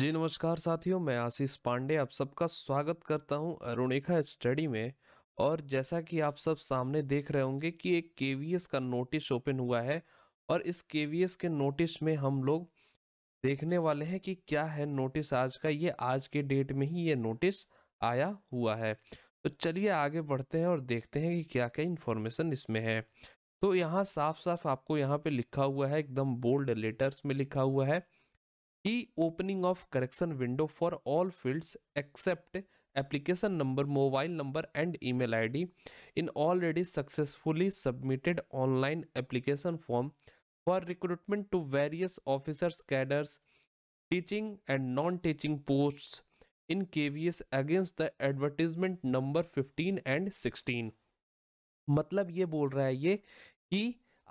जी नमस्कार साथियों मैं आशीष पांडे आप सबका स्वागत करता हूं अरुणेखा स्टडी में और जैसा कि आप सब सामने देख रहे होंगे कि एक के का नोटिस ओपन हुआ है और इस के के नोटिस में हम लोग देखने वाले हैं कि क्या है नोटिस आज का ये आज के डेट में ही ये नोटिस आया हुआ है तो चलिए आगे बढ़ते हैं और देखते हैं कि क्या क्या इन्फॉर्मेशन इसमें है तो यहाँ साफ साफ आपको यहाँ पे लिखा हुआ है एकदम बोल्ड लेटर्स में लिखा हुआ है कि opening of correction window for all fields except application number mobile number and email ID in already successfully submitted online application form for recruitment to various officers cadres teaching and non teaching post in के against the advertisement number fifteen and sixteen मतलब ये बोल रहा है ये कि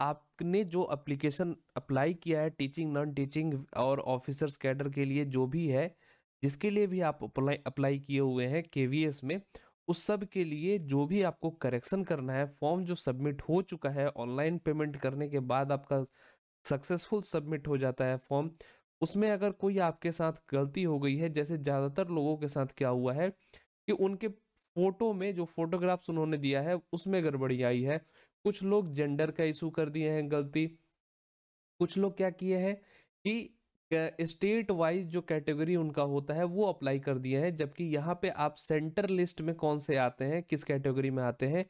आपने जो अप्लीकेशन अप्लाई किया है टीचिंग नॉन टीचिंग और ऑफिसर्स कैडर के लिए जो भी है जिसके लिए भी आप अप्लाई अप्लाई किए हुए हैं के में उस सब के लिए जो भी आपको करेक्शन करना है फॉर्म जो सबमिट हो चुका है ऑनलाइन पेमेंट करने के बाद आपका सक्सेसफुल सबमिट हो जाता है फॉर्म उसमें अगर कोई आपके साथ गलती हो गई है जैसे ज़्यादातर लोगों के साथ क्या हुआ है कि उनके फोटो में जो फोटोग्राफ्स उन्होंने दिया है उसमें गड़बड़ी आई है कुछ लोग जेंडर का इशू कर दिए हैं गलती कुछ लोग क्या किए हैं कि स्टेट वाइज जो कैटेगरी उनका होता है वो अप्लाई कर दिए हैं जबकि यहाँ पे आप सेंटर लिस्ट में कौन से आते हैं किस कैटेगरी में आते हैं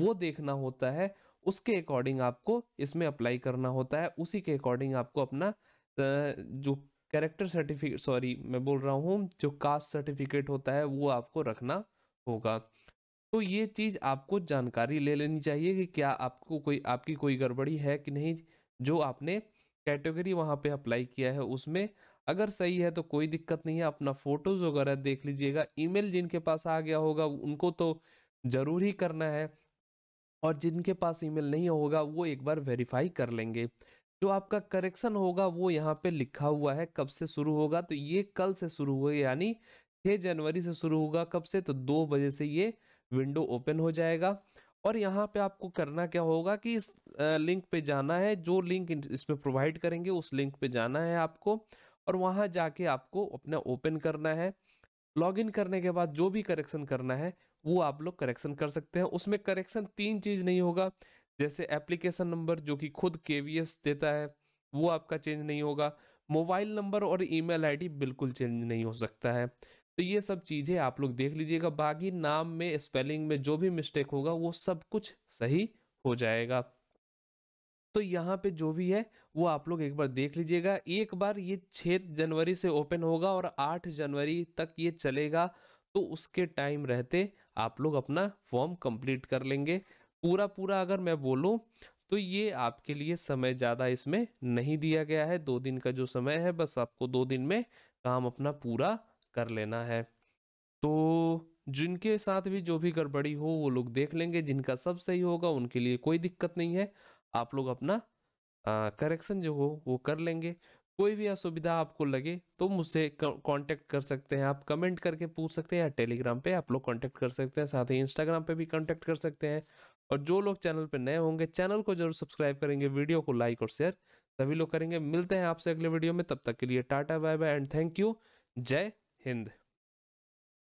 वो देखना होता है उसके अकॉर्डिंग आपको इसमें अप्लाई करना होता है उसी के अकॉर्डिंग आपको अपना जो कैरेक्टर सर्टिफिकेट सॉरी मैं बोल रहा हूँ जो कास्ट सर्टिफिकेट होता है वो आपको रखना होगा तो ये चीज़ आपको जानकारी ले लेनी चाहिए कि क्या आपको कोई आपकी कोई गड़बड़ी है कि नहीं जो आपने कैटेगरी वहाँ पे अप्लाई किया है उसमें अगर सही है तो कोई दिक्कत नहीं है अपना फ़ोटोज़ वगैरह देख लीजिएगा ईमेल जिनके पास आ गया होगा उनको तो ज़रूर ही करना है और जिनके पास ईमेल नहीं होगा वो एक बार वेरीफाई कर लेंगे जो आपका करेक्शन होगा वो यहाँ पे लिखा हुआ है कब से शुरू होगा तो ये कल से शुरू होगा यानी छः जनवरी से शुरू होगा कब से तो दो बजे से ये विंडो ओपन हो जाएगा और यहाँ पे आपको करना क्या होगा कि इस लिंक पे जाना है जो लिंक इसमें प्रोवाइड करेंगे उस लिंक पे जाना है आपको और वहाँ जाके आपको अपना ओपन करना है लॉगिन करने के बाद जो भी करेक्शन करना है वो आप लोग करेक्शन कर सकते हैं उसमें करेक्शन तीन चीज़ नहीं होगा जैसे एप्लीकेशन नंबर जो कि खुद के देता है वो आपका चेंज नहीं होगा मोबाइल नंबर और ईमेल आईडी बिल्कुल चेंज नहीं हो सकता है तो ये सब चीज़ें आप लोग देख लीजिएगा बाकी नाम में स्पेलिंग में जो भी मिस्टेक होगा वो सब कुछ सही हो जाएगा तो यहाँ पे जो भी है वो आप लोग एक बार देख लीजिएगा एक बार ये छः जनवरी से ओपन होगा और आठ जनवरी तक ये चलेगा तो उसके टाइम रहते आप लोग अपना फॉर्म कंप्लीट कर लेंगे पूरा पूरा अगर मैं बोलूँ तो ये आपके लिए समय ज़्यादा इसमें नहीं दिया गया है दो दिन का जो समय है बस आपको दो दिन में काम अपना पूरा कर लेना है तो जिनके साथ भी जो भी गड़बड़ी हो वो लोग देख लेंगे जिनका सब सही होगा उनके लिए कोई दिक्कत नहीं है आप लोग अपना करेक्शन जो हो वो कर लेंगे कोई भी असुविधा आपको लगे तो मुझसे कांटेक्ट कर सकते हैं आप कमेंट करके पूछ सकते हैं या टेलीग्राम पे आप लोग कांटेक्ट कर सकते हैं साथ ही इंस्टाग्राम पे भी कांटेक्ट कर सकते हैं और जो लोग चैनल पे नए होंगे चैनल को जरूर सब्सक्राइब करेंगे वीडियो को लाइक और शेयर सभी लोग करेंगे मिलते हैं आपसे अगले वीडियो में तब तक के लिए टाटा bye bye and thank you जय हिंद